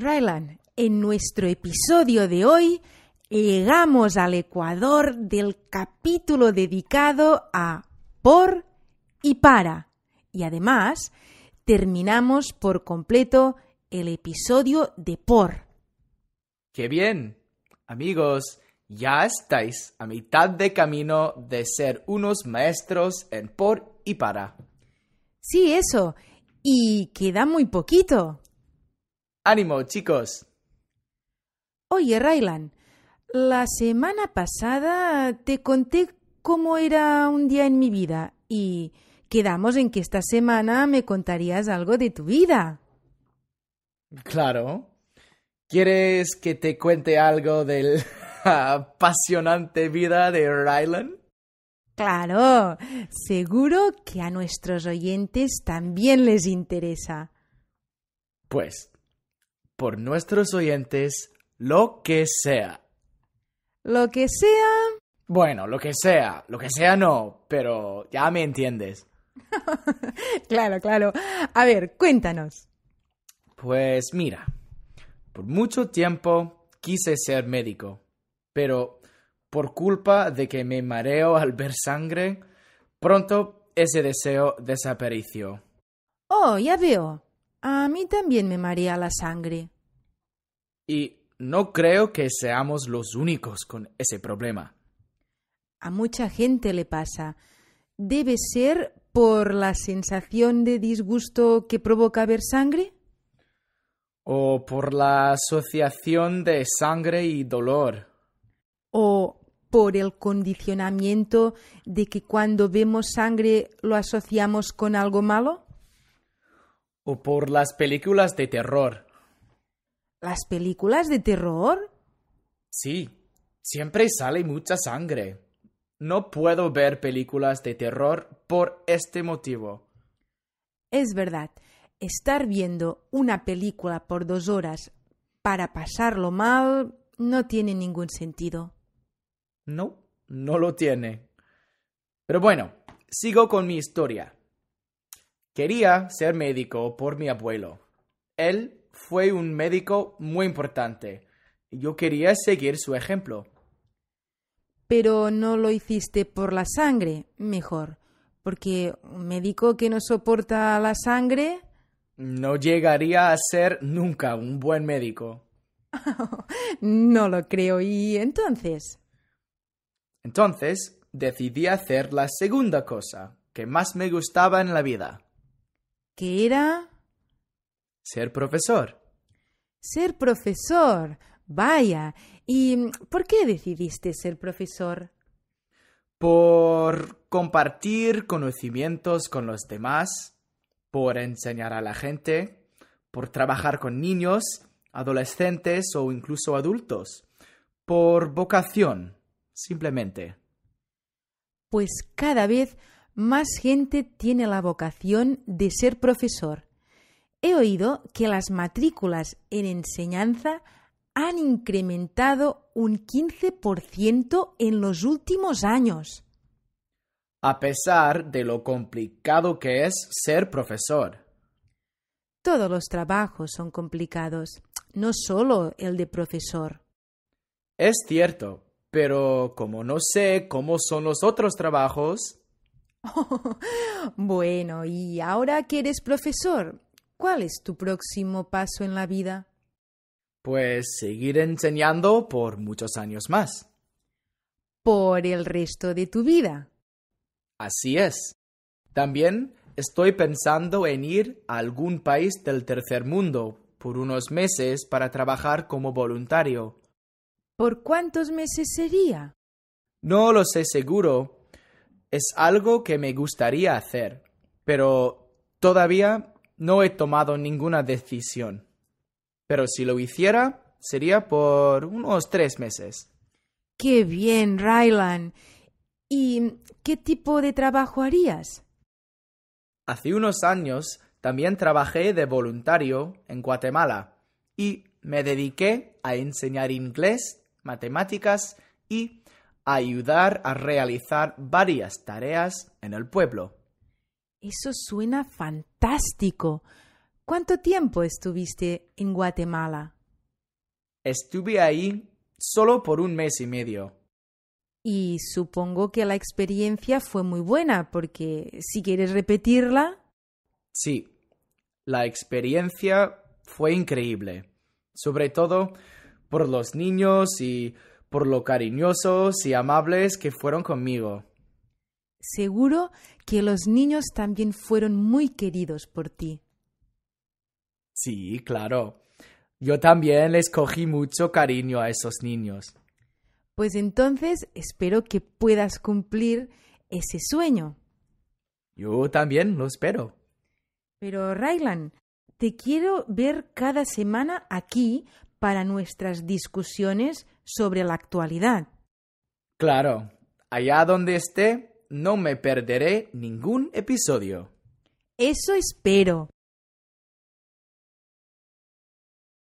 Rylan, en nuestro episodio de hoy llegamos al Ecuador del capítulo dedicado a por y para. Y además terminamos por completo el episodio de por. ¡Qué bien! Amigos, ya estáis a mitad de camino de ser unos maestros en por y para. Sí, eso. Y queda muy poquito. Ánimo, chicos. Oye, Rylan, la semana pasada te conté cómo era un día en mi vida y quedamos en que esta semana me contarías algo de tu vida. Claro. ¿Quieres que te cuente algo de la apasionante vida de Rylan? Claro, seguro que a nuestros oyentes también les interesa. Pues, por nuestros oyentes lo que sea. Lo que sea. Bueno, lo que sea, lo que sea no, pero ya me entiendes. claro, claro. A ver, cuéntanos. Pues mira, por mucho tiempo quise ser médico, pero por culpa de que me mareo al ver sangre, pronto ese deseo desapareció. Oh, ya veo. A mí también me marea la sangre. Y no creo que seamos los únicos con ese problema. A mucha gente le pasa. Debe ser por la sensación de disgusto que provoca ver sangre. O por la asociación de sangre y dolor. O por el condicionamiento de que cuando vemos sangre lo asociamos con algo malo o por las películas de terror. ¿Las películas de terror? Sí, siempre sale mucha sangre. No puedo ver películas de terror por este motivo. Es verdad, estar viendo una película por dos horas para pasarlo mal no tiene ningún sentido. No, no lo tiene. Pero bueno, sigo con mi historia. Quería ser médico por mi abuelo. Él fue un médico muy importante. Yo quería seguir su ejemplo. Pero no lo hiciste por la sangre, mejor, porque un médico que no soporta la sangre... No llegaría a ser nunca un buen médico. no lo creo. ¿Y entonces? Entonces decidí hacer la segunda cosa que más me gustaba en la vida era... Ser profesor. Ser profesor. Vaya. ¿Y por qué decidiste ser profesor? Por compartir conocimientos con los demás, por enseñar a la gente, por trabajar con niños, adolescentes o incluso adultos, por vocación, simplemente. Pues cada vez más gente tiene la vocación de ser profesor. He oído que las matrículas en enseñanza han incrementado un 15% en los últimos años. A pesar de lo complicado que es ser profesor. Todos los trabajos son complicados, no solo el de profesor. Es cierto, pero como no sé cómo son los otros trabajos, bueno, y ahora que eres profesor, ¿cuál es tu próximo paso en la vida? Pues seguir enseñando por muchos años más. Por el resto de tu vida. Así es. También estoy pensando en ir a algún país del tercer mundo por unos meses para trabajar como voluntario. ¿Por cuántos meses sería? No lo sé seguro, es algo que me gustaría hacer, pero todavía no he tomado ninguna decisión. Pero si lo hiciera, sería por unos tres meses. Qué bien, Rylan. ¿Y qué tipo de trabajo harías? Hace unos años también trabajé de voluntario en Guatemala y me dediqué a enseñar inglés, matemáticas y ayudar a realizar varias tareas en el pueblo. Eso suena fantástico. ¿Cuánto tiempo estuviste en Guatemala? Estuve ahí solo por un mes y medio. Y supongo que la experiencia fue muy buena, porque si quieres repetirla. Sí, la experiencia fue increíble, sobre todo por los niños y por lo cariñosos y amables que fueron conmigo. Seguro que los niños también fueron muy queridos por ti. Sí, claro. Yo también les cogí mucho cariño a esos niños. Pues entonces espero que puedas cumplir ese sueño. Yo también lo espero. Pero, Rylan, te quiero ver cada semana aquí para nuestras discusiones sobre la actualidad. Claro, allá donde esté, no me perderé ningún episodio. Eso espero.